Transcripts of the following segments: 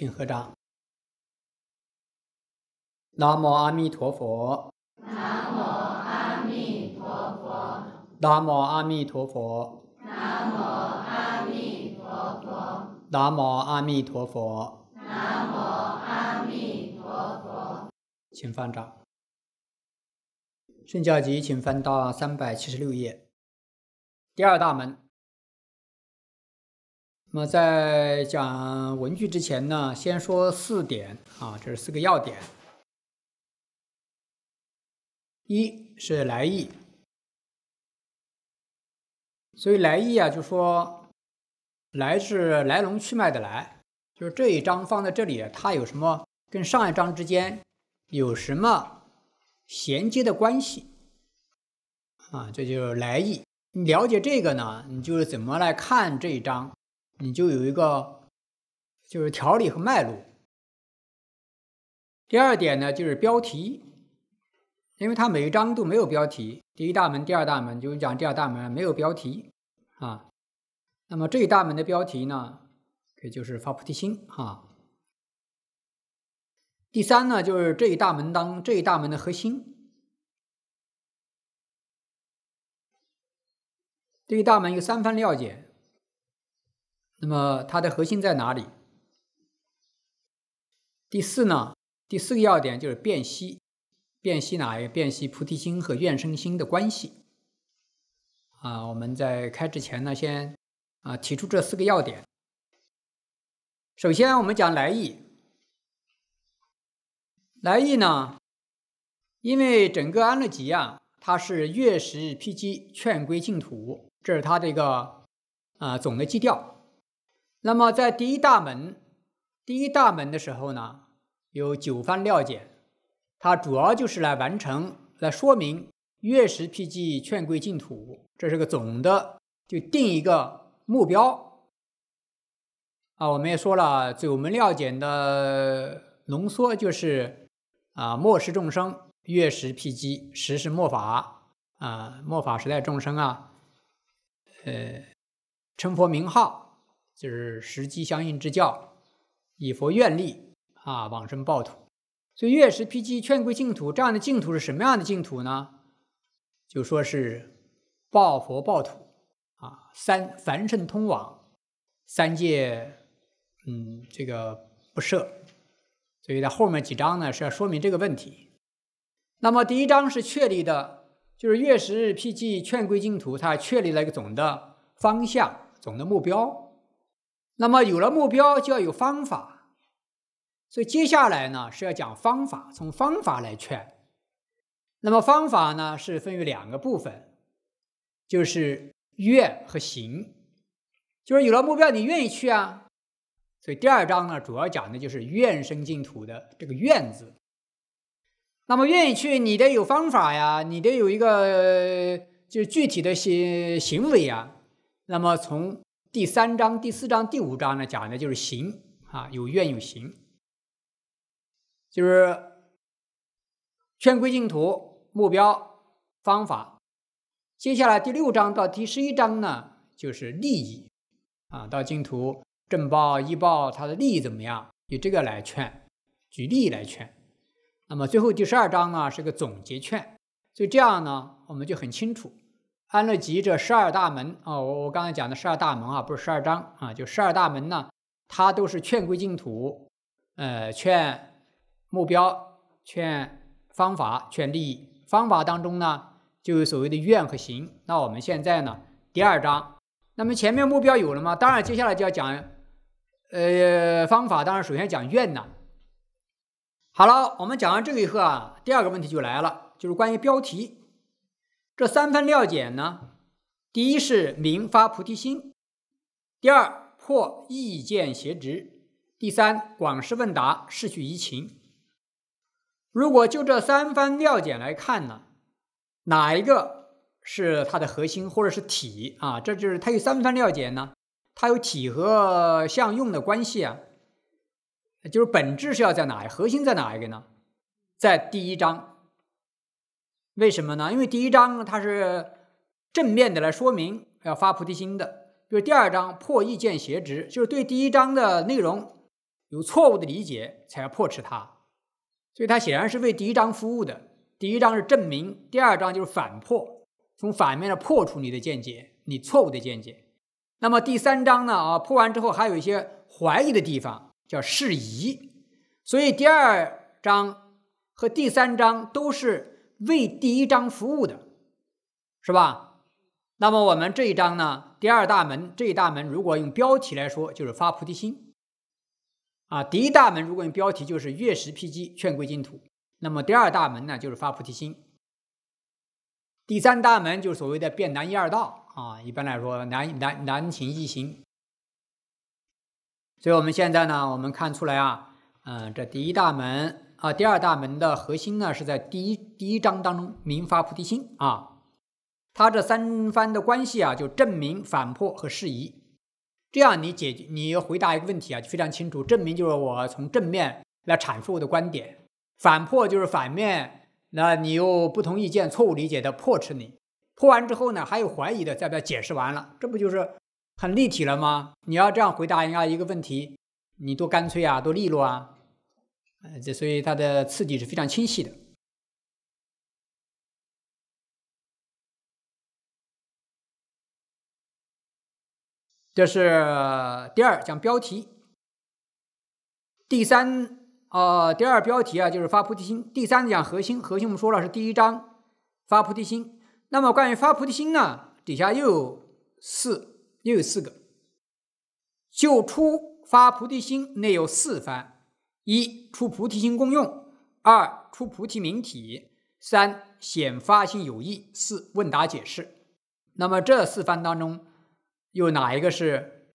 请合掌。南无阿弥陀佛。南无阿弥陀佛。南无阿弥陀佛。南无阿弥陀佛。南无阿弥陀佛。南无阿弥陀佛。请翻掌。《圣教集》请翻到三百七十六页，第二大门。那么在讲文具之前呢，先说四点啊，这是四个要点。一是来意，所以来意啊，就说来是来龙去脉的来，就是这一章放在这里，它有什么跟上一章之间有什么衔接的关系啊？这就是来意。你了解这个呢，你就是怎么来看这一章。你就有一个就是条理和脉络。第二点呢，就是标题，因为它每一章都没有标题，第一大门、第二大门就是讲第二大门没有标题啊。那么这一大门的标题呢，可就是发菩提心啊。第三呢，就是这一大门当这一大门的核心，这一大门有三番了解。那么它的核心在哪里？第四呢？第四个要点就是辨析，辨析哪？辨析菩提心和愿生心的关系。啊，我们在开之前呢，先啊提出这四个要点。首先我们讲来意，来意呢，因为整个安乐集啊，它是月食辟机劝归净土，这是它的一个啊总的基调。那么，在第一大门，第一大门的时候呢，有九番料解，它主要就是来完成、来说明月食辟忌劝归净土，这是个总的，就定一个目标。啊，我们也说了，九门料检的浓缩就是啊，末世众生，月食辟忌，实施末法啊，末法时代众生啊，呃，称佛名号。就是时机相应之教，以佛愿力啊往生报土，所以月时披机劝归净土，这样的净土是什么样的净土呢？就说是报佛报土啊，三凡圣通往三界，嗯，这个不设。所以在后面几章呢是要说明这个问题。那么第一章是确立的，就是月时披机劝归净土，它确立了一个总的方向、总的目标。那么有了目标就要有方法，所以接下来呢是要讲方法，从方法来劝。那么方法呢是分为两个部分，就是愿和行，就是有了目标你愿意去啊。所以第二章呢主要讲的就是愿生净土的这个愿字。那么愿意去，你得有方法呀，你得有一个就具体的行行为呀。那么从。第三章、第四章、第五章呢，讲的就是行啊，有愿有行，就是劝归净土目标方法。接下来第六章到第十一章呢，就是利益啊，到净土正报、异报，它的利益怎么样？以这个来劝，举例来劝。那么最后第十二章呢，是个总结劝。所以这样呢，我们就很清楚。安乐集这十二大门啊，我我刚才讲的十二大门啊，不是十二章啊，就十二大门呢，它都是劝归净土，呃，劝目标、劝方法、劝利益。方法当中呢，就有所谓的愿和行。那我们现在呢，第二章，那么前面目标有了吗？当然，接下来就要讲，呃，方法。当然，首先讲愿呢。好了，我们讲完这个以后啊，第二个问题就来了，就是关于标题。这三番料简呢，第一是明发菩提心，第二破意见邪执，第三广施问答，释去疑情。如果就这三番料简来看呢，哪一个是它的核心或者是体啊？这就是它有三番料简呢，它有体和相用的关系啊，就是本质是要在哪核心在哪一个呢？在第一章。为什么呢？因为第一章它是正面的来说明要发菩提心的，就是第二章破意见邪执，就是对第一章的内容有错误的理解才要破斥它，所以它显然是为第一章服务的。第一章是证明，第二章就是反破，从反面的破除你的见解，你错误的见解。那么第三章呢？啊，破完之后还有一些怀疑的地方叫释疑，所以第二章和第三章都是。为第一章服务的是吧？那么我们这一章呢？第二大门这一大门如果用标题来说，就是发菩提心，啊，第一大门如果用标题就是月食辟机劝归净土。那么第二大门呢，就是发菩提心。第三大门就是所谓的变难一二道啊。一般来说，难难难行易行。所以我们现在呢，我们看出来啊，嗯，这第一大门。啊，第二大门的核心呢是在第一第一章当中，明发菩提心啊，它这三番的关系啊，就证明、反破和适疑。这样你解，你回答一个问题啊，就非常清楚。证明就是我从正面来阐述我的观点，反破就是反面，那你有不同意见、错误理解的破斥你，破完之后呢，还有怀疑的再把它解释完了，这不就是很立体了吗？你要这样回答人家一个问题，你多干脆啊，多利落啊！呃，这所以它的刺激是非常清晰的。这是第二讲标题，第三啊，第二标题啊就是发菩提心。第三讲核心，核心我们说了是第一章发菩提心。那么关于发菩提心呢，底下又有四，又有四个，就出发菩提心内有四番。一出菩提心功用，二出菩提明体，三显发心有意，四问答解释。那么这四番当中，有哪一个是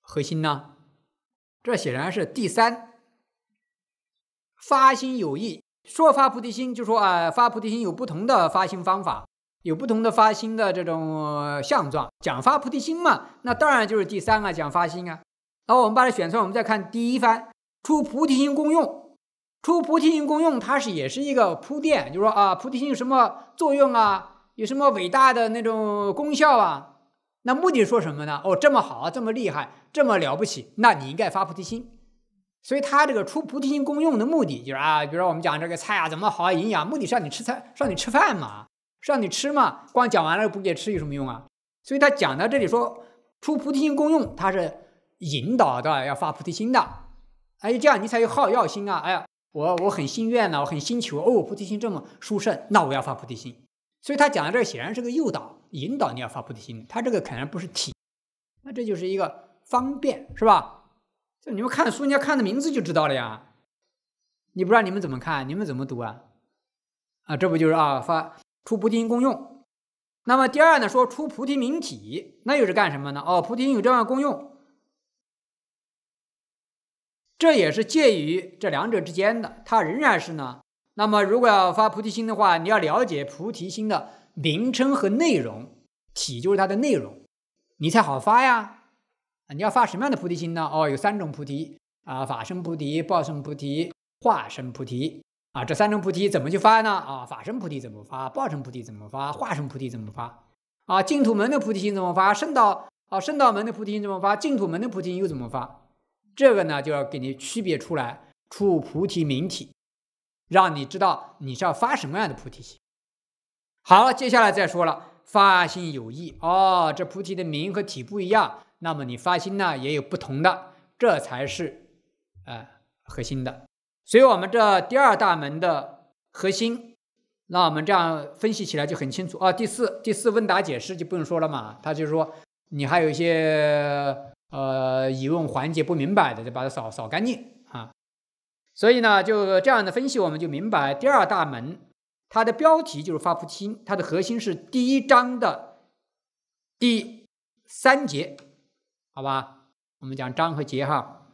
核心呢？这显然是第三发心有意。说发菩提心，就说啊，发菩提心有不同的发心方法，有不同的发心的这种相状。讲发菩提心嘛，那当然就是第三啊，讲发心啊。然后我们把它选出来，我们再看第一番。出菩提心功用，出菩提心功用，它是也是一个铺垫，就是说啊，菩提心有什么作用啊？有什么伟大的那种功效啊？那目的说什么呢？哦，这么好啊，这么厉害，这么了不起，那你应该发菩提心。所以，他这个出菩提心功用的目的，就是啊，比如说我们讲这个菜啊，怎么好啊、营养，目的是让你吃菜，让你吃饭嘛，让你吃嘛。光讲完了不给吃有什么用啊？所以他讲到这里，说出菩提心功用，他是引导的，要发菩提心的。哎，这样你才有好药心啊！哎呀，我我很心愿呢，我很心求哦，菩提心这么殊胜，那我要发菩提心。所以他讲的这显然是个诱导、引导你要发菩提心。他这个肯定不是体，那这就是一个方便，是吧？就你们看书，你要看的名字就知道了呀。你不知道你们怎么看？你们怎么读啊？啊，这不就是啊，发出菩提心功用。那么第二呢，说出菩提明体，那又是干什么呢？哦，菩提心有这样功用。这也是介于这两者之间的，它仍然是呢。那么，如果要发菩提心的话，你要了解菩提心的名称和内容，体就是它的内容，你才好发呀。你要发什么样的菩提心呢？哦，有三种菩提啊：法身菩提、报身菩提、化身菩提啊。这三种菩提怎么去发呢？啊，法身菩提怎么发？报身菩提怎么发？化身菩提怎么发？啊，净土门的菩提心怎么发？圣道啊，圣道门的菩提心怎么发？净土门的菩提心又怎么发？这个呢，就要给你区别出来，出菩提明体，让你知道你是要发什么样的菩提心。好，接下来再说了，发心有异哦，这菩提的名和体不一样，那么你发心呢也有不同的，这才是呃核心的。所以我们这第二大门的核心，那我们这样分析起来就很清楚啊。第四，第四问答解释就不用说了嘛，他就是说你还有一些。呃，疑问环节不明白的，就把它扫扫干净啊。所以呢，就这样的分析，我们就明白第二大门它的标题就是发菩提心，它的核心是第一章的第三节，好吧？我们讲章和节哈，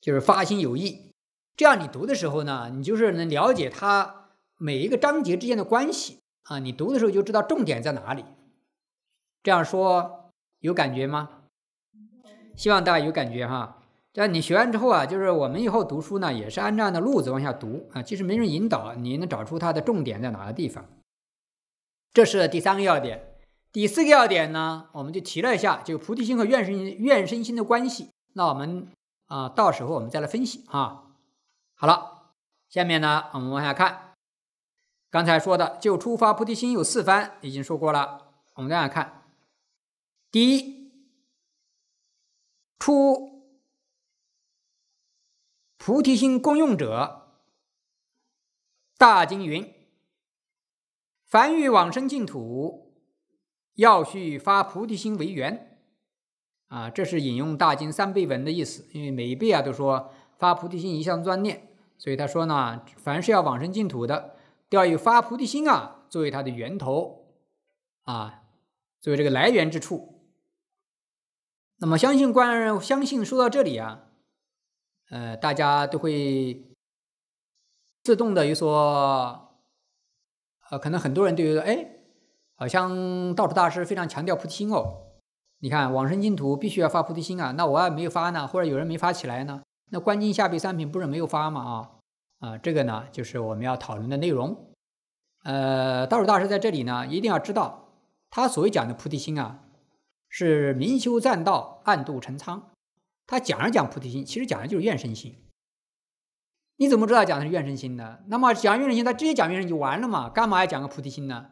就是发心有益。这样你读的时候呢，你就是能了解它每一个章节之间的关系啊。你读的时候就知道重点在哪里。这样说有感觉吗？希望大家有感觉哈，这样你学完之后啊，就是我们以后读书呢，也是按照这样的路子往下读啊。即使没人引导，你能找出它的重点在哪个地方？这是第三个要点。第四个要点呢，我们就提了一下，就菩提心和愿生愿生心的关系。那我们啊，到时候我们再来分析啊。好了，下面呢，我们往下看。刚才说的就出发菩提心有四番，已经说过了。我们往下看，第一。出菩提心功用者，大经云：凡欲往生净土，要须发菩提心为缘。啊，这是引用大经三辈文的意思。因为每一辈啊都说发菩提心一向专念，所以他说呢，凡是要往生净土的，都要以发菩提心啊作为它的源头，啊，作为这个来源之处。那么，相信关，相信说到这里啊，呃，大家都会自动的有所，呃，可能很多人都有说，哎，好像道士大师非常强调菩提心哦。你看往生净土必须要发菩提心啊，那我还没有发呢，或者有人没发起来呢？那观经下品三品不是没有发吗？啊啊，这个呢，就是我们要讨论的内容。呃，道士大师在这里呢，一定要知道他所谓讲的菩提心啊。是明修栈道，暗度陈仓。他讲着讲菩提心，其实讲的就是怨生心。你怎么知道讲的是怨生心呢？那么讲怨生心，他直接讲怨生就完了嘛？干嘛要讲个菩提心呢？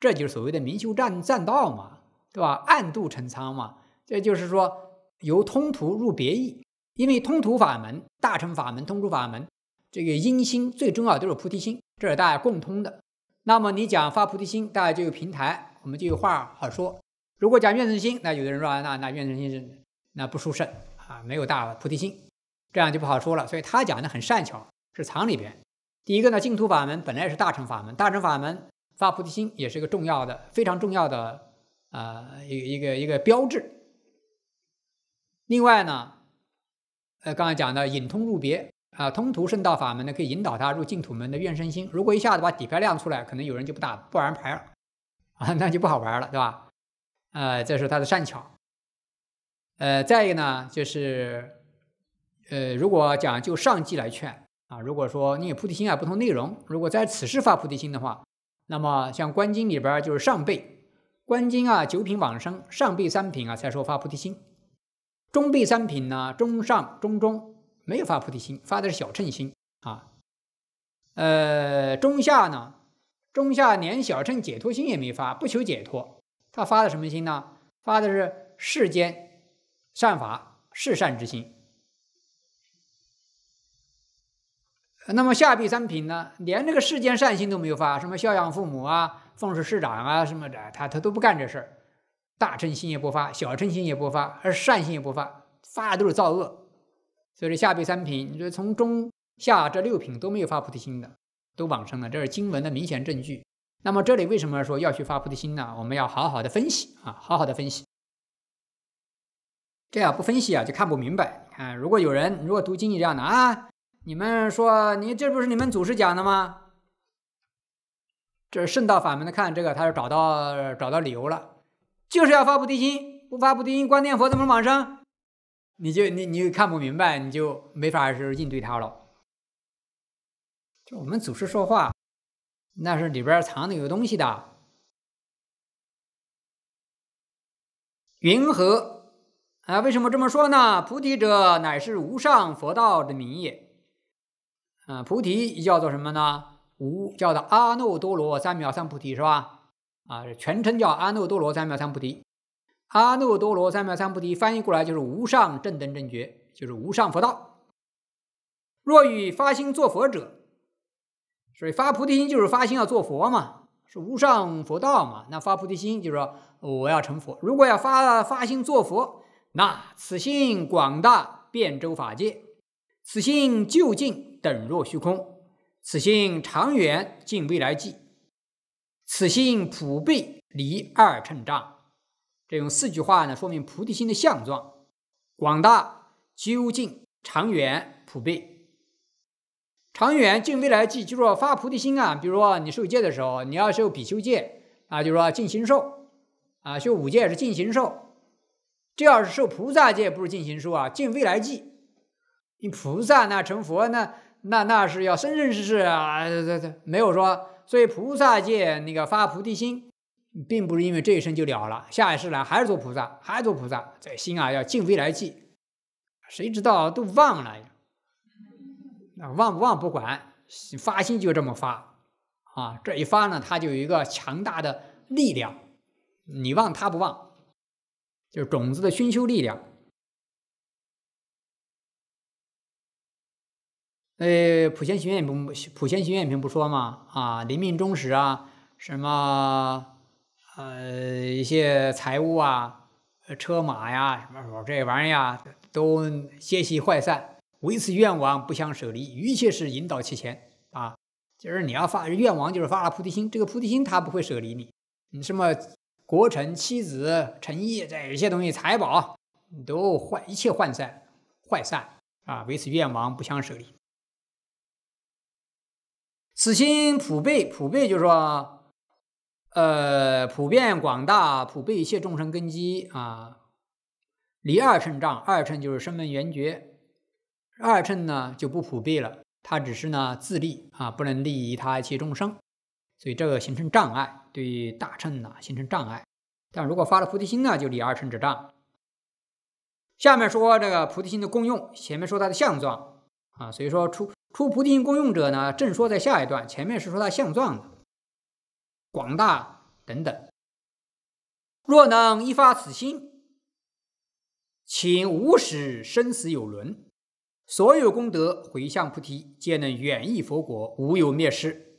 这就是所谓的明修栈栈道嘛，对吧？暗度陈仓嘛。这就是说由通途入别意，因为通途法门、大乘法门、通途法门，这个因心最重要都是菩提心，这是大家共通的。那么你讲发菩提心，大家就有平台，我们就有话好说。如果讲愿人心，那有的人说那那愿人心是那不殊胜啊，没有大菩提心，这样就不好说了。所以他讲的很善巧，是藏里边。第一个呢，净土法门本来是大乘法门，大乘法门发菩提心也是个重要的、非常重要的呃一一个一个标志。另外呢，呃刚才讲的引通入别啊，通途圣道法门呢可以引导他入净土门的愿身心。如果一下子把底牌亮出来，可能有人就不打不玩牌了啊，那就不好玩了，对吧？呃，这是他的善巧。呃，再一个呢，就是，呃，如果讲究上计来劝啊，如果说你有菩提心啊不同内容，如果在此事发菩提心的话，那么像观经里边就是上辈观经啊，九品往生，上辈三品啊才说发菩提心，中辈三品呢，中上、中中没有发菩提心，发的是小乘心啊，呃，中下呢，中下连小乘解脱心也没发，不求解脱。他发的什么心呢？发的是世间善法、世善之心。那么下品三品呢？连这个世间善心都没有发，什么孝养父母啊、奉事师长啊什么的，他他都不干这事儿。大乘心也不发，小乘心也不发，而善心也不发，发的都是造恶。所以说下品三品，你说从中下这六品都没有发菩提心的，都往生了，这是经文的明显证据。那么这里为什么说要去发菩提心呢？我们要好好的分析啊，好好的分析。这样不分析啊，就看不明白。看，如果有人如果读经你这样的啊，你们说你这不是你们祖师讲的吗？这是圣道法门的，看这个，他是找到找到理由了，就是要发菩提心，不发菩提心，观念佛怎么往生？你就你你看不明白，你就没法是应对他了。就我们祖师说话。那是里边藏的有东西的，云何啊？为什么这么说呢？菩提者，乃是无上佛道之名也。啊，菩提叫做什么呢？无叫做阿耨多罗三藐三菩提，是吧？啊，全称叫阿耨多罗三藐三菩提。阿耨多罗三藐三菩提翻译过来就是无上正等正觉，就是无上佛道。若欲发心作佛者。所以发菩提心就是发心要做佛嘛，是无上佛道嘛。那发菩提心就是说我要成佛。如果要发发心做佛，那此心广大遍周法界，此心究竟等若虚空，此心长远近未来际，此心普遍离二乘障。这用四句话呢说明菩提心的相状：广大、究竟、长远、普遍。长远尽未来际，就说发菩提心啊。比如说你受戒的时候，你要受比丘戒啊，就说净行受啊。修五戒是净行受，这要是受菩萨戒，不是净行受啊，尽未来际。你菩萨那成佛那那那是要生生世世啊，没有说。所以菩萨戒那个发菩提心，并不是因为这一生就了了，下一世呢还是做菩萨，还做菩萨，这心啊要尽未来际。谁知道都忘了。那旺不旺不管，发心就这么发，啊，这一发呢，它就有一个强大的力量，你旺他不旺，就是种子的熏修力量。呃，普贤行愿品，普贤行愿品不说嘛，啊，临命终时啊，什么，呃，一些财物啊，车马呀，什么什么这玩意儿呀，都歇息坏散。唯此愿王不相舍离，一切是引导其前啊。就是你要发愿王，就是发了菩提心，这个菩提心他不会舍离你。你什么国臣、妻子、臣业这些东西、财宝，都坏，一切涣散、坏散啊。唯此愿王不相舍离。此心普备，普备，就是说，呃，普遍广大，普备一切众生根基啊。离二乘障，二乘就是声闻缘觉。二乘呢就不普遍了，它只是呢自利啊，不能利益他一切众生，所以这个形成障碍，对于大乘呢形成障碍。但如果发了菩提心呢，就离二乘之障。下面说这个菩提心的功用，前面说它的相状啊，所以说出出菩提心功用者呢，正说在下一段，前面是说它相状的广大等等。若能一发此心，请无始生死有轮。所有功德回向菩提，皆能远离佛果，无有灭失。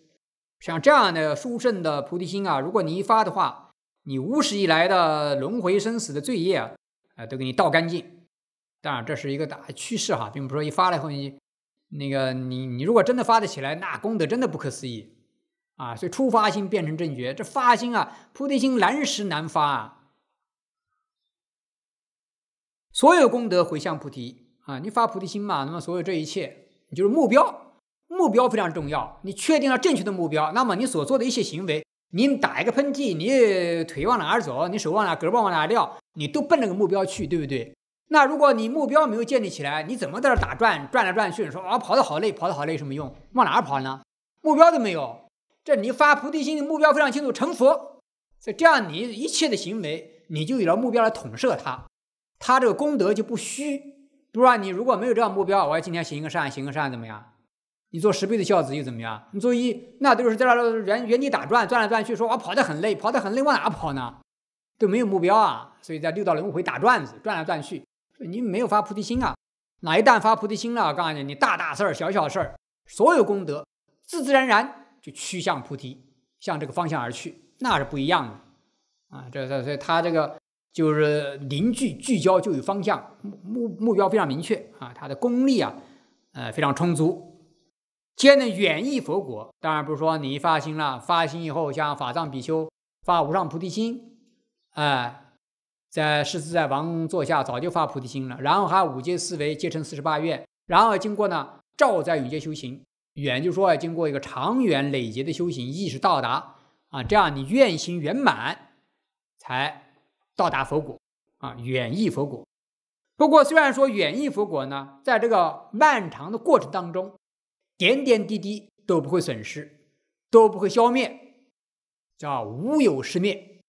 像这样的殊胜的菩提心啊，如果你一发的话，你无始以来的轮回生死的罪业啊，啊，都给你倒干净。当然，这是一个大趋势哈，并不是说一发了以后你那个你你如果真的发得起来，那功德真的不可思议啊！所以初发心变成正觉，这发心啊，菩提心难时难发啊。所有功德回向菩提。啊，你发菩提心嘛？那么所有这一切，就是目标，目标非常重要。你确定了正确的目标，那么你所做的一些行为，你打一个喷嚏，你腿往哪走，你手往哪胳膊往哪撂，你都奔那个目标去，对不对？那如果你目标没有建立起来，你怎么在这打转？转来转去说啊，跑得好累，跑得好累，有什么用？往哪跑呢？目标都没有。这你发菩提心，的目标非常清楚，成佛。这样你一切的行为，你就有了目标来统摄它，它这个功德就不虚。不是啊，你如果没有这样目标，我要今天行一个善，行个善怎么样？你做十倍的孝子又怎么样？你做一，那都是在那原原地打转，转来转去，说我跑得很累，跑得很累，往哪跑呢？都没有目标啊，所以在六道轮回打转子，转来转去，你没有发菩提心啊？哪一旦发菩提心了？我告诉你，你大大事儿、小小事儿，所有功德自自然然就趋向菩提，向这个方向而去，那是不一样的啊。这是所以他这个。就是凝聚聚焦就有方向，目目标非常明确啊，它的功力啊，呃非常充足。接能远益佛果，当然不是说你发心了，发心以后像法藏比丘发无上菩提心，哎，在世自在王座下早就发菩提心了，然后还五戒四维皆成四十八愿，然后经过呢，照在永劫修行，远就说要经过一个长远累劫的修行，意识到达啊，这样你愿行圆满才。到达佛果，啊，远益佛果。不过，虽然说远益佛果呢，在这个漫长的过程当中，点点滴滴都不会损失，都不会消灭，叫无有失灭。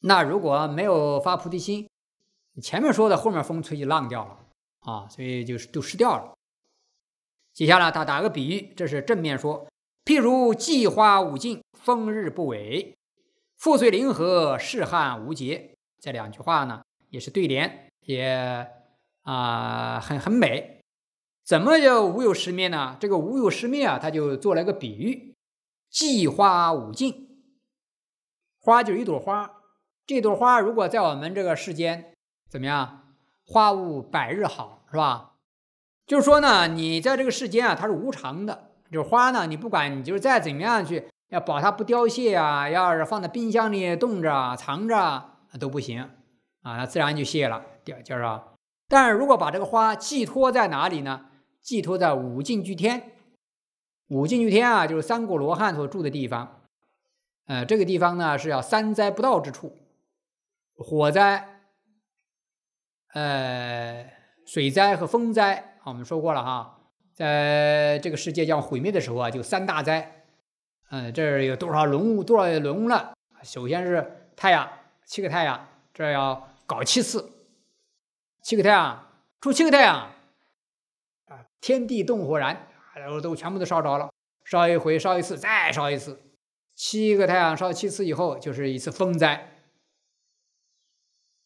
那如果没有发菩提心，前面说的后面风吹就浪掉了啊，所以就是都失掉了。接下来他打个比喻，这是正面说：譬如季花五尽，风日不萎。富遂临河，世汉无节。这两句话呢，也是对联，也啊很很美。怎么叫无有失灭呢？这个无有失灭啊，他就做了一个比喻：季花无尽，花就是一朵花。这朵花如果在我们这个世间，怎么样？花无百日好，是吧？就是说呢，你在这个世间啊，它是无常的。就是花呢，你不管你就是再怎么样去。要保它不凋谢啊！要是放在冰箱里冻着、藏着都不行啊，它自然就谢了，掉就是。但是如果把这个花寄托在哪里呢？寄托在五境俱天，五境俱天啊，就是三国罗汉所住的地方。呃，这个地方呢是要三灾不到之处，火灾、呃水灾和风灾。我们说过了哈，在这个世界将毁灭的时候啊，就三大灾。嗯，这儿有多少轮物？多少轮物了？首先是太阳，七个太阳，这要搞七次，七个太阳出七个太阳，啊，天地动火燃，然后都全部都烧着了，烧一回烧一次，再烧一次，七个太阳烧七次以后，就是一次风灾，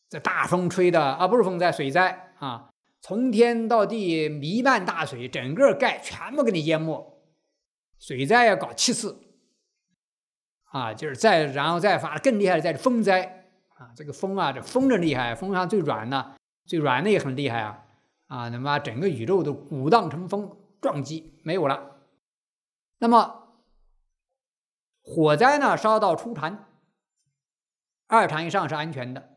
这大风吹的啊，不是风灾，水灾啊，从天到地弥漫大水，整个盖全部给你淹没，水灾要搞七次。啊，就是再然后再发更厉害的，再是风灾啊，这个风啊，这风筝厉害，风上最软呢，最软的也很厉害啊，啊，能把整个宇宙都鼓荡成风，撞击没有了。那么火灾呢，烧到初禅，二禅以上是安全的，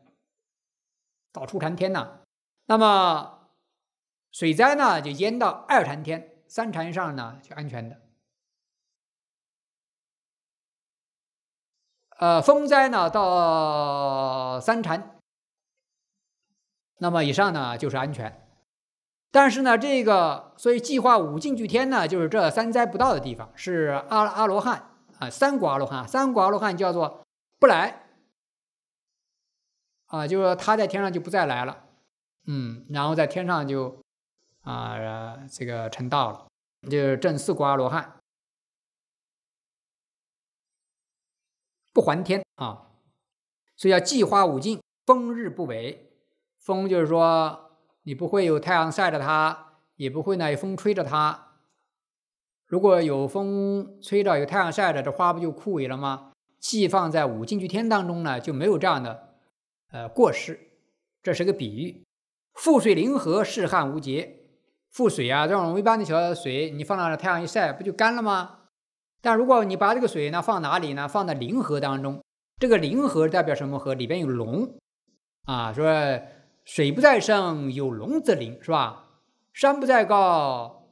到初禅天呐。那么水灾呢，就淹到二禅天，三禅以上呢就安全的。呃，风灾呢到三禅，那么以上呢就是安全，但是呢，这个所以计划五进聚天呢，就是这三灾不到的地方是阿阿罗汉啊，三国阿罗汉，三国阿罗汉叫做不来啊，就是他在天上就不再来了，嗯，然后在天上就啊这个成道了，就是正四国阿罗汉。不还天啊，所以要季花五尽，风日不为。风就是说，你不会有太阳晒着它，也不会呢有风吹着它。如果有风吹着，有太阳晒着，这花不就枯萎了吗？季放在五尽聚天当中呢，就没有这样的呃过失。这是个比喻。覆水临河，是旱无节。覆水啊，这种一般的小水，你放那太阳一晒，不就干了吗？但如果你把这个水呢放哪里呢？放在灵河当中，这个灵河代表什么河？里边有龙，啊，说水不在深，有龙则灵，是吧？山不在高，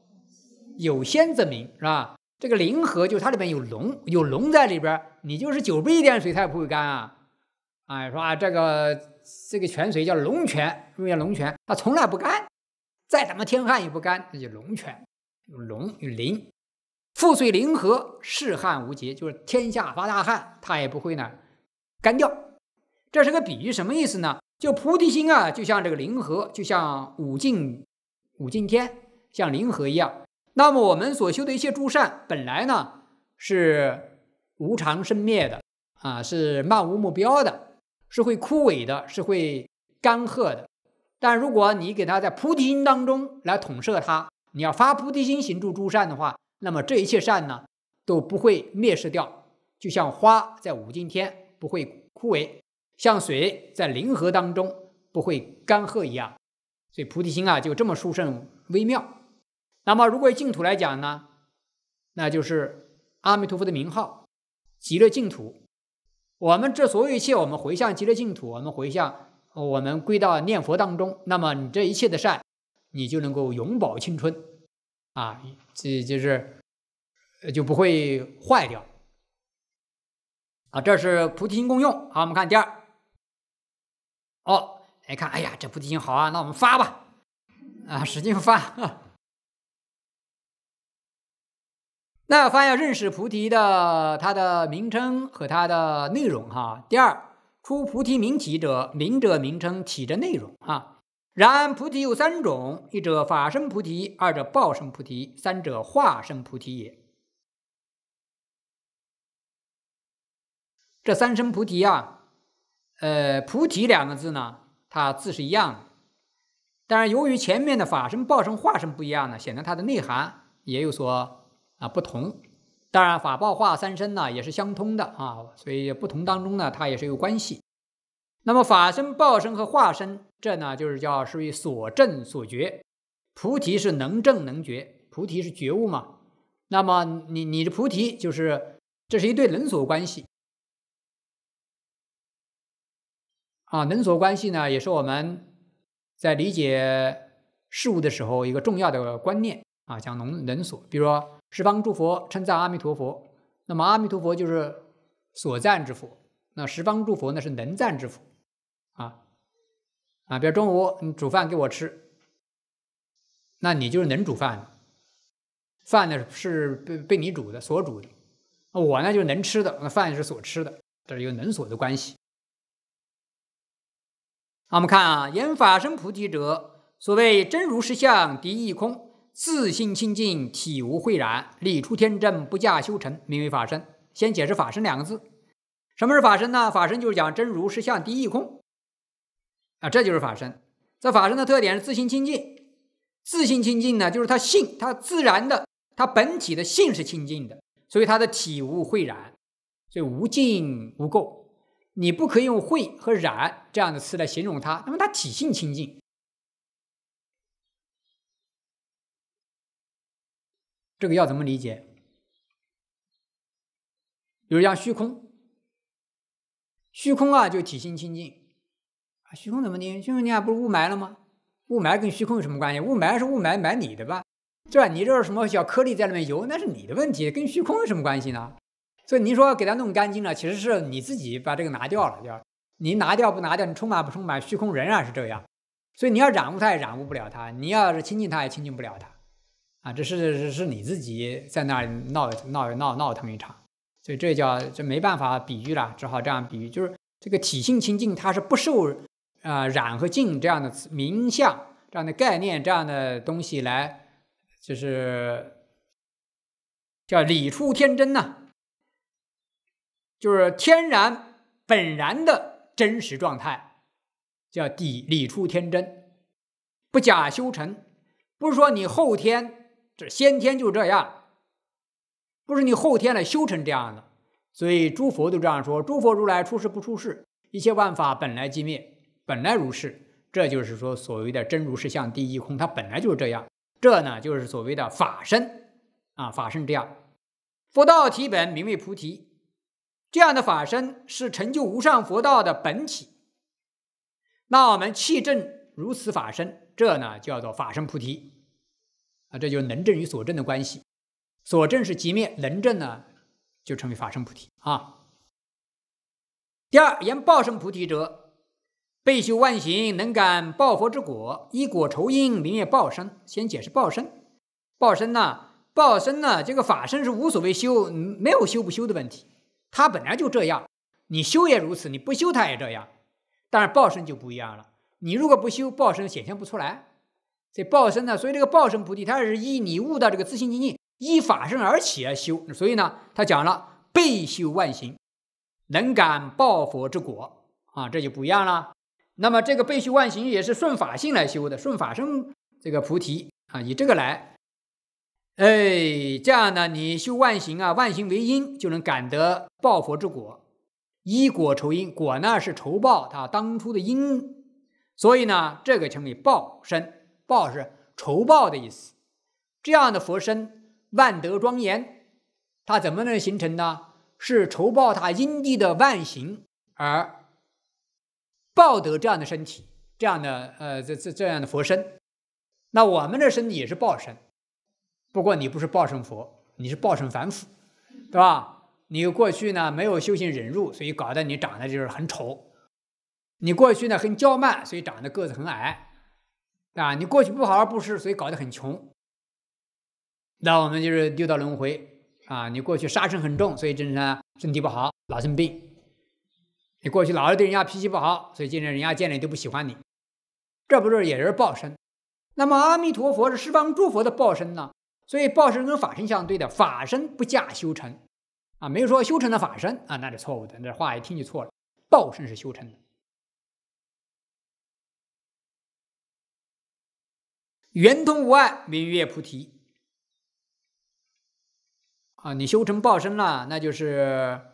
有仙则名，是吧？这个灵河就它里边有龙，有龙在里边，你就是久杯一点水它也不会干啊！哎，说啊这个这个泉水叫龙泉，什么叫龙泉？它从来不干，再怎么天旱也不干，那叫龙泉，龙有灵。赋税零河，是旱无极，就是天下发大旱，他也不会呢干掉。这是个比喻，什么意思呢？就菩提心啊，就像这个灵河，就像五境五境天像灵河一样。那么我们所修的一些诸善，本来呢是无常生灭的啊，是漫无目标的，是会枯萎的，是会干涸的。但如果你给它在菩提心当中来统摄它，你要发菩提心行住诸善的话。那么这一切善呢，都不会灭失掉，就像花在五境天不会枯萎，像水在灵河当中不会干涸一样。所以菩提心啊，就这么殊胜微妙。那么如果净土来讲呢，那就是阿弥陀佛的名号，极乐净土。我们这所有一切，我们回向极乐净土，我们回向我们归到念佛当中，那么你这一切的善，你就能够永葆青春。啊，这就是，就不会坏掉。啊，这是菩提心共用。好，我们看第二。哦，来看，哎呀，这菩提心好啊，那我们发吧，啊，使劲发。那发要认识菩提的它的名称和它的内容哈。第二，出菩提名体者，名者名称，体者内容哈。然菩提有三种：一者法身菩提，二者报身菩提，三者化身菩提也。这三身菩提啊，呃，菩提两个字呢，它字是一样的，但是由于前面的法身、报身、化身不一样呢，显得它的内涵也有所啊不同。当然，法、报、化三身呢，也是相通的啊，所以不同当中呢，它也是有关系。那么法身、报身和化身。这呢，就是叫属于所证所觉，菩提是能证能觉，菩提是觉悟嘛。那么你你的菩提就是，这是一对能所关系啊。能所关系呢，也是我们在理解事物的时候一个重要的观念啊。讲能能所，比如说十方诸佛称赞阿弥陀佛，那么阿弥陀佛就是所赞之佛，那十方诸佛呢是能赞之佛啊。啊，比如中午你煮饭给我吃，那你就是能煮饭的，饭呢是被被你煮的所煮的，我呢就是能吃的，那饭是所吃的，这是有能所的关系。那我们看啊，言法身菩提者，所谓真如实相，第一空，自性清净体无秽染，理出天真，不假修成，名为法身。先解释“法身”两个字，什么是法身呢？法身就是讲真如实相，第一空。啊，这就是法身。这法身的特点是自性清净。自性清净呢，就是他性，他自然的，他本体的性是清净的，所以他的体无秽染，所以无尽无垢。你不可以用秽和染这样的词来形容它，那么它体性清净。这个要怎么理解？比如像虚空，虚空啊，就体性清净。啊，虚空怎么的？虚空你看不是雾霾了吗？雾霾跟虚空有什么关系？雾霾是雾霾，买你的吧，对吧？你这什么小颗粒在里面游，那是你的问题，跟虚空有什么关系呢？所以您说给它弄干净了，其实是你自己把这个拿掉了，对吧？你拿掉不拿掉，你充满不充满，虚空仍然是这样。所以你要染污它也染污不了它，你要是亲近它也亲近不了它。啊，这是是你自己在那儿闹闹闹闹腾一场。所以这叫这没办法比喻了，只好这样比喻，就是这个体性清净它是不受。啊，染和净这样的名相，这样的概念，这样的东西，来就是叫理出天真呐。就是天然本然的真实状态，叫理理出天真，不假修成，不是说你后天这先天就这样，不是你后天来修成这样的，所以诸佛都这样说，诸佛如来出世不出世，一切万法本来即灭。本来如是，这就是说所谓的真如实相第一空，它本来就是这样。这呢，就是所谓的法身啊，法身这样。佛道体本名为菩提，这样的法身是成就无上佛道的本体。那我们契证如此法身，这呢叫做法身菩提啊，这就是能证与所证的关系。所证是即灭，能证呢就成为法身菩提啊。第二，言报身菩提者。备修万行，能感报佛之果，依果酬因，名曰报身。先解释报身，报身呐，报身呢，这个法身是无所谓修，没有修不修的问题，它本来就这样，你修也如此，你不修它也这样。但是报身就不一样了，你如果不修，报身显现不出来。这报身呢，所以这个报身菩提，它是依你悟到这个自性精进，依法身而起而修。所以呢，他讲了备修万行，能感报佛之果啊，这就不一样了。那么，这个背修万行也是顺法性来修的，顺法生这个菩提啊，以这个来，哎，这样呢，你修万行啊，万行为因，就能感得报佛之果，依果酬因。果呢是酬报他当初的因，所以呢，这个称为报身，报是酬报的意思。这样的佛身万德庄严，它怎么能形成呢？是酬报他因地的万行而。抱得这样的身体，这样的呃，这这这样的佛身，那我们的身体也是报身，不过你不是报身佛，你是报身凡夫，对吧？你过去呢没有修行忍辱，所以搞得你长得就是很丑；你过去呢很娇慢，所以长得个子很矮，啊，你过去不好好布施，所以搞得很穷。那我们就是六道轮回啊，你过去杀生很重，所以真上身体不好，老生病。你过去老是对人家脾气不好，所以今天人家见了你都不喜欢你，这不是也是报身？那么阿弥陀佛是十方诸佛的报身呢？所以报身跟法身相对的，法身不假修成啊，没有说修成的法身啊，那是错误的，这话一听就错了。报身是修成的，圆通无碍明月菩提啊，你修成报身了，那就是。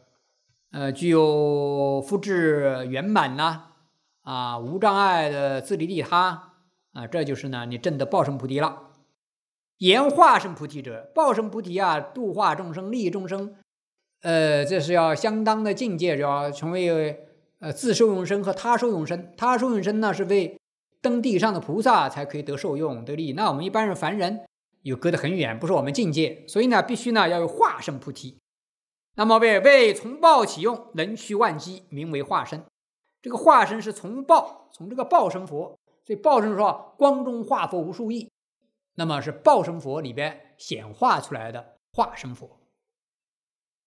呃，具有复制圆满呐，啊，无障碍的自利利他啊，这就是呢，你证得报身菩提了。言化身菩提者，报身菩提啊，度化众生，利益众生，呃，这是要相当的境界，要成为呃自受用身和他受用身。他受用身呢，是为登地上的菩萨才可以得受用得利那我们一般人凡人，又隔得很远，不是我们境界，所以呢，必须呢要有化身菩提。那么为为从报起用，能屈万机，名为化身。这个化身是从报，从这个报生佛。所以报生说光中化佛无数亿，那么是报生佛里边显化出来的化身佛。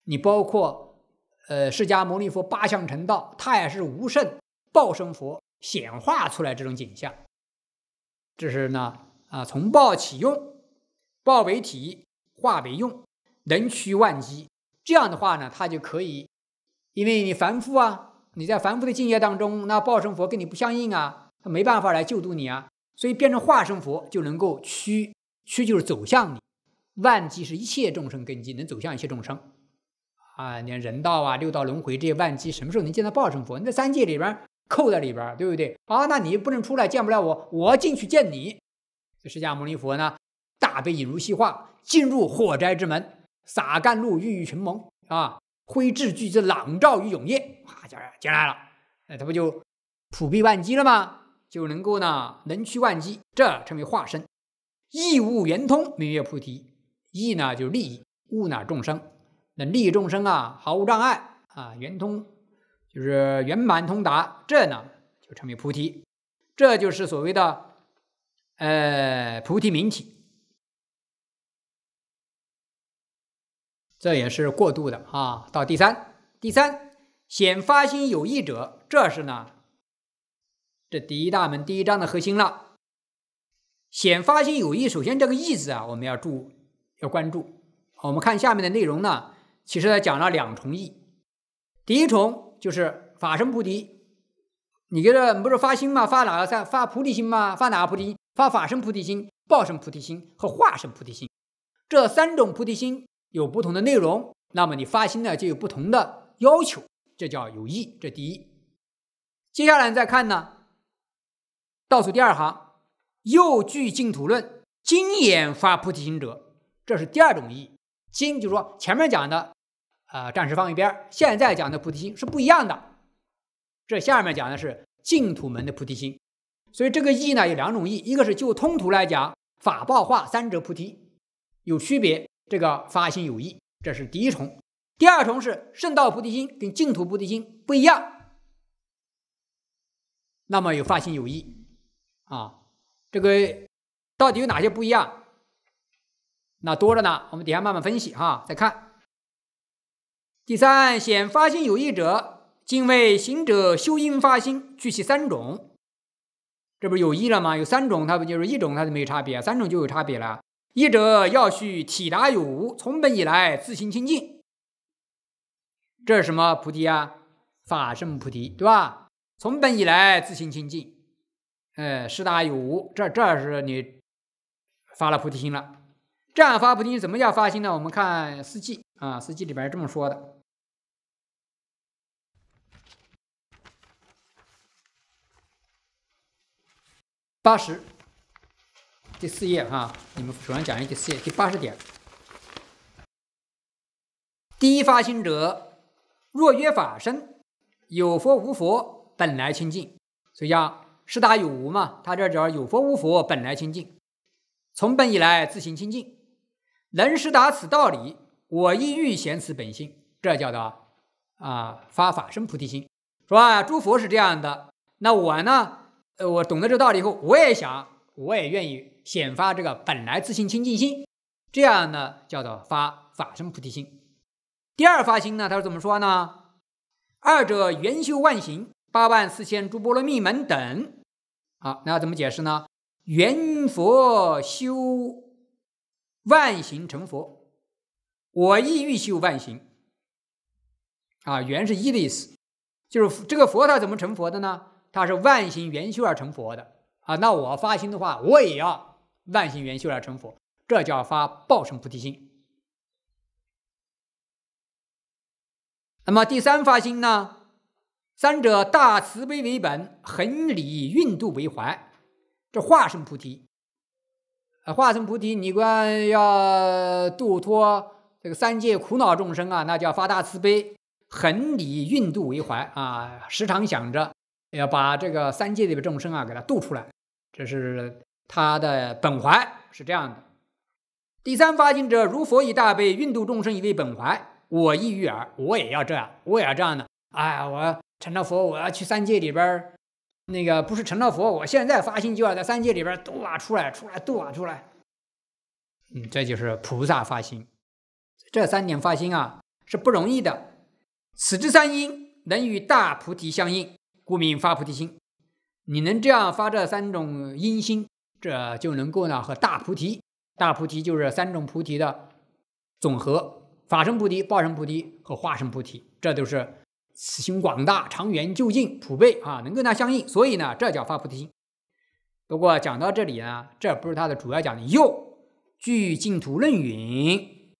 你包括呃释迦牟尼佛八相成道，他也是无胜报生佛显化出来这种景象。这是呢啊从报起用，报为体，化为用，能屈万机。这样的话呢，他就可以，因为你凡夫啊，你在凡夫的境界当中，那报身佛跟你不相应啊，他没办法来救度你啊，所以变成化身佛就能够趋趋就是走向你，万机是一切众生根基，能走向一切众生，啊，你看人道啊，六道轮回这些万机，什么时候能见到报身佛？你在三界里边扣在里边，对不对？啊，那你不能出来，见不了我，我进去见你。这释迦牟尼佛呢，大悲引入西化，进入火灾之门。洒甘露郁郁群蒙啊，挥斥巨资，朗照于永夜啊，就进来了。那他不就普遍万机了吗？就能够呢，能驱万机，这称为化身。义物圆通，明月菩提。义呢，就是利益；物呢，众生。那利益众生啊，毫无障碍啊。圆通就是圆满通达，这呢就称为菩提。这就是所谓的，呃，菩提明体。这也是过度的啊！到第三，第三显发心有意者，这是呢这第一大门第一章的核心了。显发心有意，首先这个意字啊，我们要注要关注。我们看下面的内容呢，其实它讲了两重意。第一重就是法身菩提，你觉得不是发心嘛？发哪个善？发菩提心嘛？发哪个菩提？发法身菩提心、报身菩提心和化身菩提心，这三种菩提心。有不同的内容，那么你发心呢就有不同的要求，这叫有义，这第一。接下来再看呢，倒数第二行，又具净土论，经言发菩提心者，这是第二种义。经就是说前面讲的，呃，暂时放一边，现在讲的菩提心是不一样的。这下面讲的是净土门的菩提心，所以这个义呢有两种义，一个是就通途来讲，法报化三者菩提有区别。这个发心有益，这是第一重；第二重是圣道菩提心跟净土菩提心不一样。那么有发心有益啊，这个到底有哪些不一样？那多着呢，我们底下慢慢分析哈，再看。第三，显发心有益者，今为行者修因发心，具其三种。这不是有益了吗？有三种，它不就是一种，它就没有差别；三种就有差别了。一者要须体达有无，从本以来自行清净。这是什么菩提啊？法身菩提，对吧？从本以来自行清净，哎，是达有无，这这是你发了菩提心了。这样发菩提心，什么叫发心呢？我们看《四季啊，《四季里边这么说的：八十。第四页哈，你们手上讲一下第四页第八十点。第一发心者，若曰法身，有佛无佛，本来清净，所以叫实达有无嘛。他这叫有佛无佛本来清净，从本以来自行清净，能实达此道理，我亦欲显此本性，这叫做啊发法身菩提心，是吧？诸佛是这样的，那我呢？呃，我懂得这道理以后，我也想。我也愿意显发这个本来自性清净心，这样呢叫做发法身菩提心。第二发心呢，他是怎么说呢？二者缘修万行，八万四千诸波罗蜜门等。好，那怎么解释呢？圆佛修万行成佛，我亦欲修万行。啊，圆是一的意思，就是这个佛他怎么成佛的呢？他是万行圆修而成佛的。啊，那我发心的话，我也要万行元修来成佛，这叫发报成菩提心。那么第三发心呢？三者大慈悲为本，恒理运度为怀，这化身菩提。啊，化身菩提，你光要度脱这个三界苦恼众生啊，那叫发大慈悲，恒理运度为怀啊，时常想着要把这个三界里的众生啊给他度出来。这是他的本怀是这样的。第三发心者，如佛以大悲运度众生，以为本怀。我亦欲尔，我也要这样，我也要这样的。哎，我成了佛，我要去三界里边那个不是成了佛，我现在发心就要在三界里边度啊出来，出来度啊出来。嗯，这就是菩萨发心。这三点发心啊，是不容易的。此之三因，能与大菩提相应，故名发菩提心。你能这样发这三种因心，这就能够呢和大菩提、大菩提就是三种菩提的总和，法身菩提、报身菩提和化身菩提，这都是慈心广大、长远就近、普被啊，能跟他相应，所以呢，这叫发菩提心。不过讲到这里呢，这不是他的主要讲的。又据净土论云，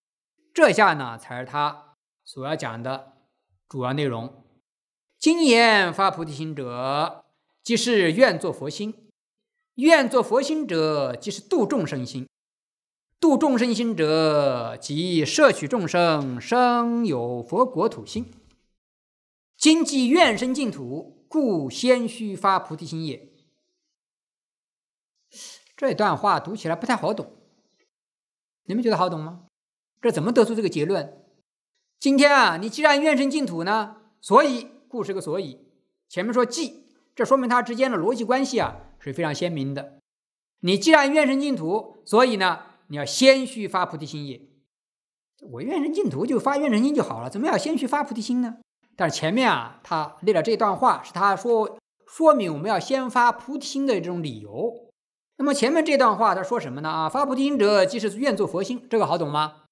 这下呢才是他所要讲的主要内容。今言发菩提心者。即是愿做佛心，愿做佛心者即是度众生心，度众生心者即摄取众生生有佛国土心。今既愿生净土，故先须发菩提心也。这段话读起来不太好懂，你们觉得好懂吗？这怎么得出这个结论？今天啊，你既然愿生净土呢，所以故是个所以，前面说既。这说明它之间的逻辑关系啊是非常鲜明的。你既然愿生净土，所以呢，你要先须发菩提心也。我愿生净土就发愿生心就好了，怎么要先去发菩提心呢？但是前面啊，他列了这段话，是他说说明我们要先发菩提心的这种理由。那么前面这段话他说什么呢？啊，发菩提心者，即是愿做佛心。这个好懂吗？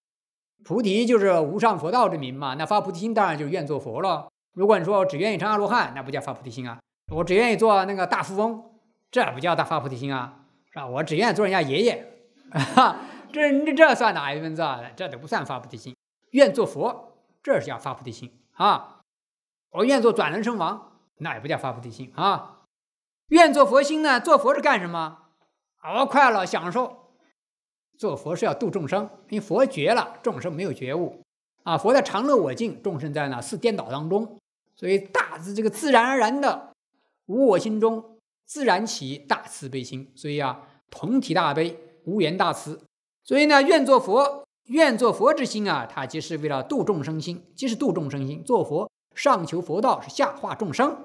菩提就是无上佛道之名嘛，那发菩提心当然就是愿做佛了。如果你说只愿意成阿罗汉，那不叫发菩提心啊。我只愿意做那个大富翁，这不叫大发菩提心啊，是吧？我只愿意做人家爷爷，这你这算哪门子？这都不算发菩提心。愿做佛，这是叫发菩提心啊。我愿做转轮圣王，那也不叫发菩提心啊。愿做佛心呢？做佛是干什么？啊，快乐享受。做佛是要度众生，因为佛觉了众生没有觉悟啊。佛在常乐我净，众生在那四颠倒当中，所以大自这个自然而然的。无我心中自然起大慈悲心，所以啊，同体大悲，无缘大慈。所以呢，愿做佛、愿做佛之心啊，它就是为了度众生心，即是度众生心。做佛上求佛道，是下化众生。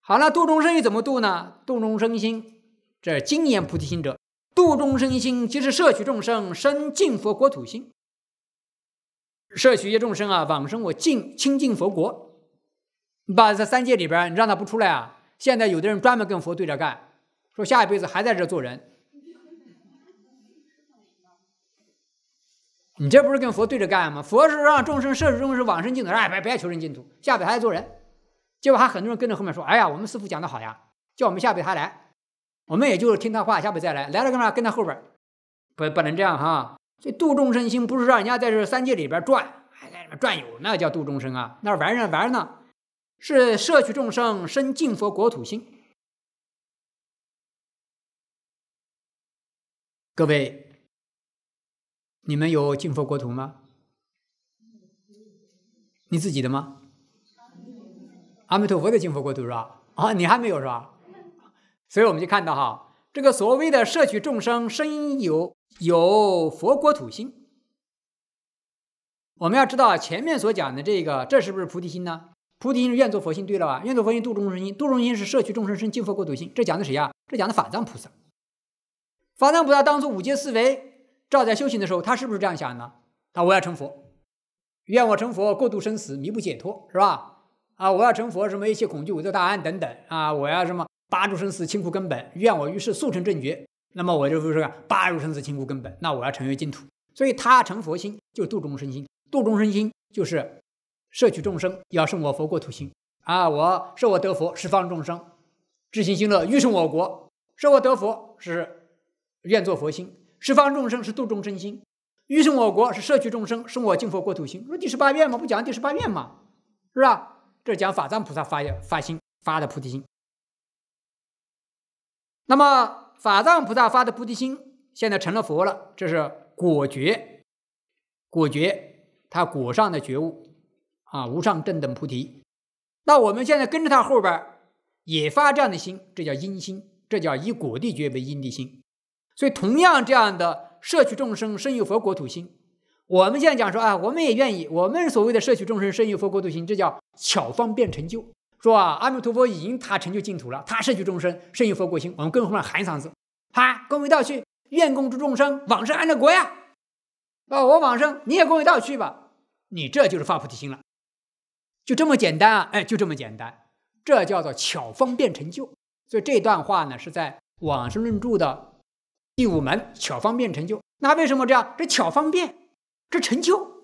好了，度众生又怎么度呢？度众生心，这经验菩提心者度众生心，即是摄取众生生净佛国土心，摄取一众生啊，往生我净清净佛国。把这三界里边你让他不出来啊！现在有的人专门跟佛对着干，说下一辈子还在这做人，你这不是跟佛对着干吗？佛是让众生设十中是往生净土，哎，别别求生净土，下辈子还做人，结果还很多人跟着后面说：“哎呀，我们师傅讲的好呀，叫我们下辈子来，我们也就是听他话，下辈子再来，来了干嘛？跟他后边不不能这样哈！这度众生心，不是让人家在这三界里边转，还在什么转悠？那叫度众生啊？那玩呢玩呢？”是摄取众生生净佛国土心，各位，你们有净佛国土吗？你自己的吗？阿弥陀佛的净佛国土是吧？啊，你还没有是吧？所以我们就看到哈，这个所谓的摄取众生生有有佛国土心，我们要知道前面所讲的这个，这是不是菩提心呢？菩提心是愿做佛心，对了吧？愿做佛心度众生心，度众生心是摄取众生身净佛国度心。这讲的谁呀？这讲的法藏菩萨。法藏菩萨当初五戒四维，照在修行的时候，他是不是这样想的？他我要成佛，愿我成佛，过度生死，弥补解脱，是吧？啊，我要成佛，什么一切恐惧，我做大安等等啊，我要什么八助生死，清苦根本，愿我于是速成正觉。那么我就会说八助生死，清苦根本，那我要成为净土。所以他成佛心就度众生心，度众生心就是。摄取众生，要生我佛国土心啊！我受我得佛，十方众生，至心信乐，欲生我国，受我得佛是愿做佛心，十方众生是度众生心，欲生我国是摄取众生生我净佛国土心。说第十八愿嘛，不讲第十八愿嘛，是吧？这讲法藏菩萨发发心发的菩提心。那么法藏菩萨发的菩提心，现在成了佛了，这是果觉，果觉他果上的觉悟。啊，无上正等菩提。那我们现在跟着他后边也发这样的心，这叫阴心，这叫以果地觉为因地心。所以同样这样的摄取众生生于佛国土心，我们现在讲说啊，我们也愿意，我们所谓的摄取众生生于佛国土心，这叫巧方便成就，说啊，阿弥陀佛已经他成就净土了，他摄取众生生于佛国心，我们跟后面喊一嗓子，啪，跟我一道去，愿共诸众生往生安乐国呀！哦，我往生，你也跟我一道去吧，你这就是发菩提心了。就这么简单啊！哎，就这么简单，这叫做巧方便成就。所以这段话呢是在往生论注的第五门巧方便成就。那为什么这样？这巧方便，这成就。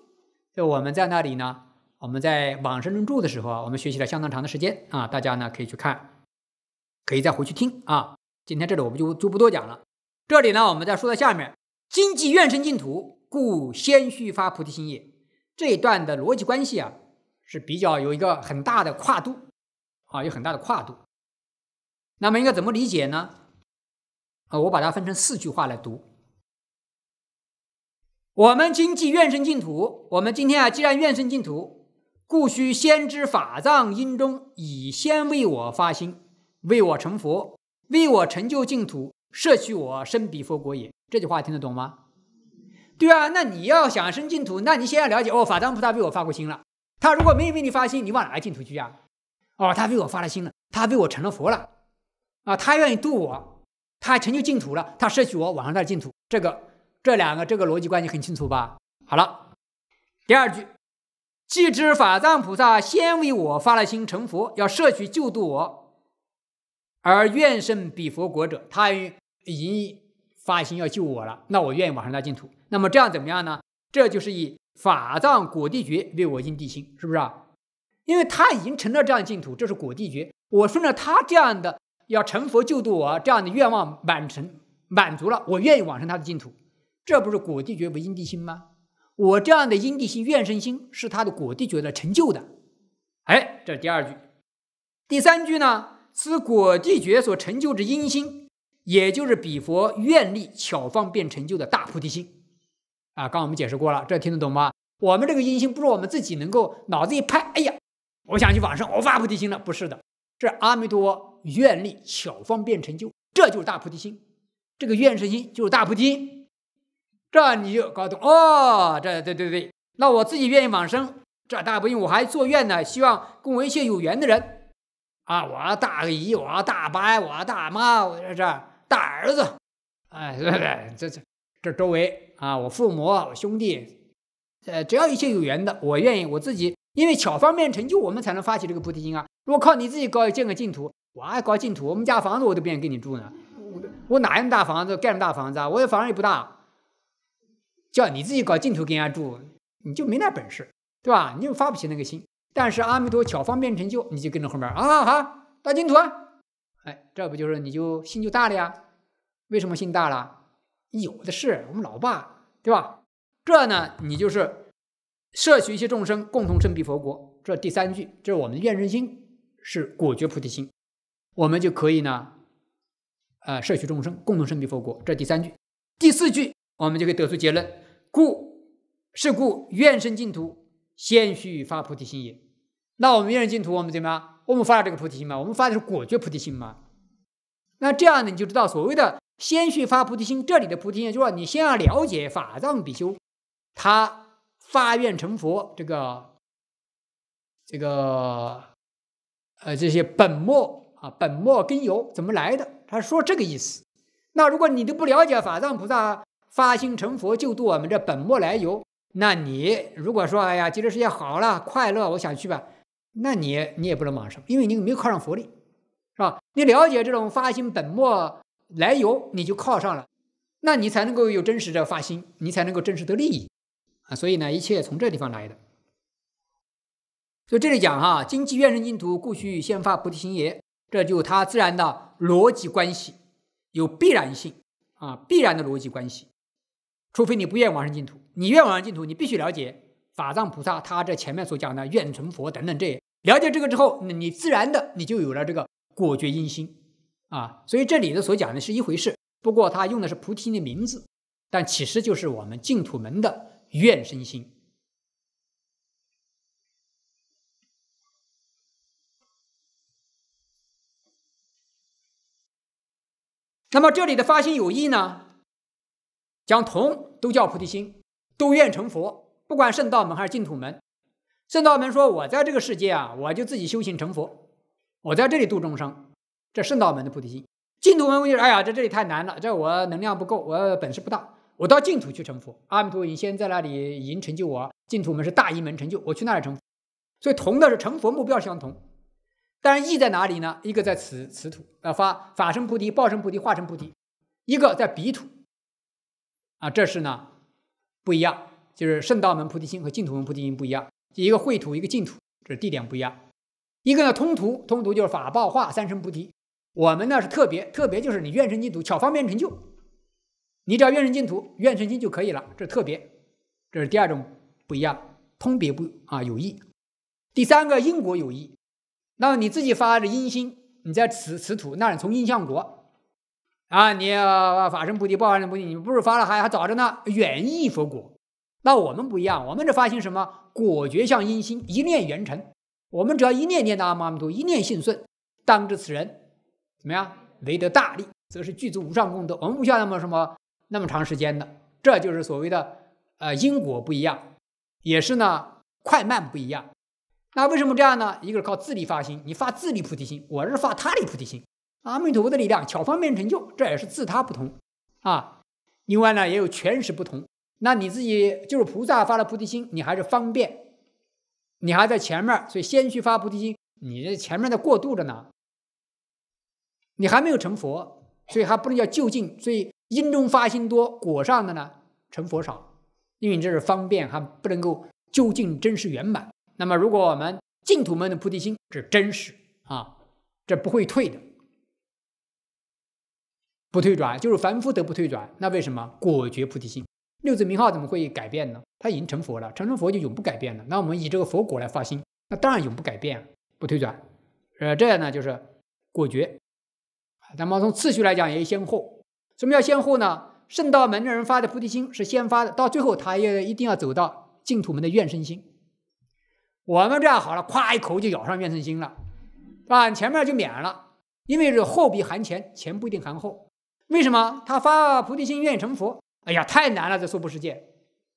就我们在那里呢？我们在往生论注的时候啊，我们学习了相当长的时间啊，大家呢可以去看，可以再回去听啊。今天这里我们就就不多讲了。这里呢，我们再说到下面，经济愿生净土，故先须发菩提心也。这一段的逻辑关系啊。是比较有一个很大的跨度，啊，有很大的跨度。那么应该怎么理解呢？啊，我把它分成四句话来读。我们经济愿生净土，我们今天啊，既然愿生净土，故须先知法藏因中，以先为我发心，为我成佛，为我成就净土，摄取我生彼佛国也。这句话听得懂吗？对啊，那你要想生净土，那你先要了解哦，法藏菩萨为我发过心了。他如果没有为你发心，你往哪儿净土去呀？哦，他为我发了心了，他为我成了佛了，啊，他愿意度我，他成就净土了，他摄取我往上的净土，这个这两个这个逻辑关系很清楚吧？好了，第二句，既知法藏菩萨先为我发了心成佛，要摄取救度我，而愿胜彼佛国者，他已发心要救我了，那我愿意往上的净土，那么这样怎么样呢？这就是以。法藏果地觉为我因地心，是不是啊？因为他已经成了这样净土，这是果地觉。我顺着他这样的要成佛救度我这样的愿望，满成满足了，我愿意往生他的净土，这不是果地觉为因地心吗？我这样的因地心愿生心，是他的果地觉的成就的。哎，这是第二句。第三句呢？此果地觉所成就之因心，也就是比佛愿力巧方便成就的大菩提心。啊，刚我们解释过了，这听得懂吗？我们这个阴性不是我们自己能够脑子一拍，哎呀，我想去往生，我发菩提心了，不是的，是阿弥陀佛愿力巧方便成就，这就是大菩提心，这个愿是因，就是大菩提心，这你就搞懂哦，这对对对，那我自己愿意往生，这大不用我还做愿呢，希望供一些有缘的人啊，我大姨，我大伯，我大妈，我这大儿子，哎，对对？这这这周围。啊，我父母，我兄弟，呃，只要一切有缘的，我愿意我自己，因为巧方便成就，我们才能发起这个菩提心啊。如果靠你自己搞建个净土，我爱搞净土，我们家房子我都不愿意给你住呢。我哪样大房子盖什么大房子啊？我的房子也不大，叫你自己搞净土给人家住，你就没那本事，对吧？你就发不起那个心。但是阿弥陀巧方便成就，你就跟着后面啊，好大净土啊，哎，这不就是你就心就大了呀？为什么心大了？有的是我们老爸，对吧？这呢，你就是摄取一些众生共同生彼佛国。这第三句，这是我们的愿人心是果觉菩提心，我们就可以呢，呃，摄取众生共同生彼佛国。这第三句，第四句我们就可以得出结论：故是故愿生净土，先须发菩提心也。那我们愿生净土，我们怎么样？我们发这个菩提心吗？我们发的是果觉菩提心吗？那这样呢，你就知道所谓的。先去发菩提心，这里的菩提心就是说，你先要了解法藏比丘，他发愿成佛，这个，这个，呃，这些本末啊，本末根由怎么来的？他说这个意思。那如果你都不了解法藏菩萨发心成佛救度我们这本末来由，那你如果说哎呀，极乐世界好了，快乐，我想去吧，那你你也不能马上，因为你没有靠上佛力，是吧？你了解这种发心本末。来由你就靠上了，那你才能够有真实的发心，你才能够真实的利益啊！所以呢，一切从这地方来的。所以这里讲哈，经济愿生净土，故须先发菩提心也，这就它自然的逻辑关系，有必然性啊，必然的逻辑关系。除非你不愿往生净土，你愿往生净土，你必须了解法藏菩萨他这前面所讲的愿成佛等等，这些。了解这个之后，那你自然的你就有了这个果决因心。啊，所以这里的所讲的是一回事，不过他用的是菩提的名字，但其实就是我们净土门的愿身心。那么这里的发心有意呢？讲同都叫菩提心，都愿成佛，不管圣道门还是净土门。圣道门说：“我在这个世界啊，我就自己修行成佛，我在这里度众生。”这圣道门的菩提心，净土门就是哎呀，在这里太难了，这我能量不够，我本事不大，我到净土去成佛。阿弥陀佛先在那里已经成就我，净土门是大一门成就，我去那里成佛。所以同的是成佛目标相同，但是意在哪里呢？一个在此此土呃，发法身菩提、报身菩提、化身菩提；一个在彼土啊，这是呢不一样，就是圣道门菩提心和净土门菩提心不一样，一个秽土，一个净土，这是地点不一样。一个呢通途，通途就是法报化三身菩提。我们呢是特别特别，就是你愿生净土，巧方便成就。你只要愿生净土、愿生心就可以了。这是特别，这是第二种不一样，通别不啊有意。第三个因果有意，那么你自己发的因心，你在此此土，那是从因向果啊，你要法身菩提、报身菩提，你不是发了还还早着呢，远意佛果。那我们不一样，我们这发心什么果觉相因心，一念圆成。我们只要一念念的阿弥陀佛，一念信顺，当知此人。怎么样？为得大利，则是具足无上功德。我们不需要那么什么那么长时间的，这就是所谓的呃因果不一样，也是呢快慢不一样。那为什么这样呢？一个是靠自力发心，你发自力菩提心；我是发他力菩提心。阿弥陀佛的力量巧方便成就，这也是自他不同啊。另外呢，也有权势不同。那你自己就是菩萨发了菩提心，你还是方便，你还在前面，所以先去发菩提心，你这前面的过渡着呢。你还没有成佛，所以还不能叫就近。所以因中发心多果上的呢，成佛少，因为这是方便，还不能够就近真实圆满。那么，如果我们净土门的菩提心，是真实啊，这不会退的，不退转就是凡夫得不退转。那为什么果觉菩提心六字名号怎么会改变呢？他已经成佛了，成成佛就永不改变了。那我们以这个佛果来发心，那当然永不改变啊，不退转。呃，这样呢，就是果觉。那么从次序来讲也先后，什么叫先后呢？圣道门的人发的菩提心是先发的，到最后他也一定要走到净土门的愿生心。我们这样好了，夸一口就咬上愿生心了，把前面就免了，因为这后必含前，前不一定含后。为什么他发菩提心愿成佛？哎呀，太难了，这娑婆世界。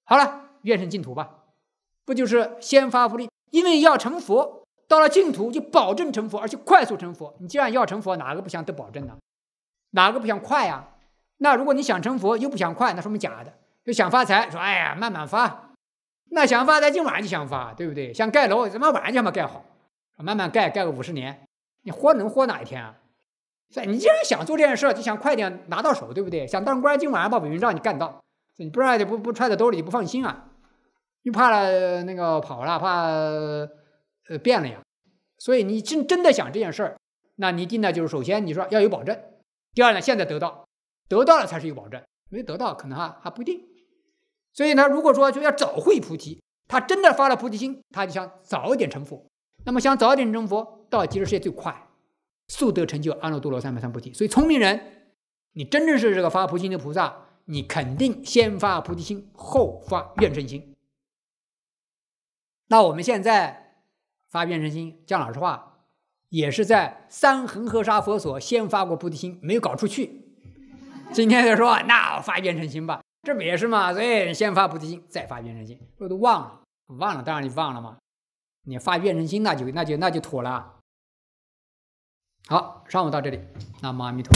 好了，愿生净土吧，不就是先发福利，因为要成佛。到了净土就保证成佛，而且快速成佛。你既然要成佛，哪个不想得保证呢？哪个不想快呀？那如果你想成佛又不想快，那说明假的。就想发财，说哎呀，慢慢发。那想发财，今晚上就想发，对不对？想盖楼，怎么晚上就把盖好？慢慢盖，盖个五十年，你活能活哪一天啊？所以你既然想做这件事，就想快点拿到手，对不对？想当官，今晚上把委任让你干到，你不然就不不揣在兜里，不放心啊，又怕了那个跑了，怕。呃，变了呀，所以你真真的想这件事儿，那你定呢？就是首先你说要有保证，第二呢，现在得到得到了才是有保证，没得到可能还还不一定。所以呢，如果说就要早会菩提，他真的发了菩提心，他就想早一点成佛。那么想早一点成佛，到极乐世界最快，速得成就阿耨多罗三藐三菩提。所以聪明人，你真正是这个发菩提心的菩萨，你肯定先发菩提心，后发愿生心。那我们现在。发愿人心，讲老实话，也是在三恒河沙佛所先发过菩提心，没有搞出去。今天就说，那我发愿人心吧，这不也是嘛？所以先发菩提心，再发愿人心，我都忘了，忘了，当然你忘了嘛。你发愿人心，那就那就那就妥了。好，上午到这里，那无阿弥陀。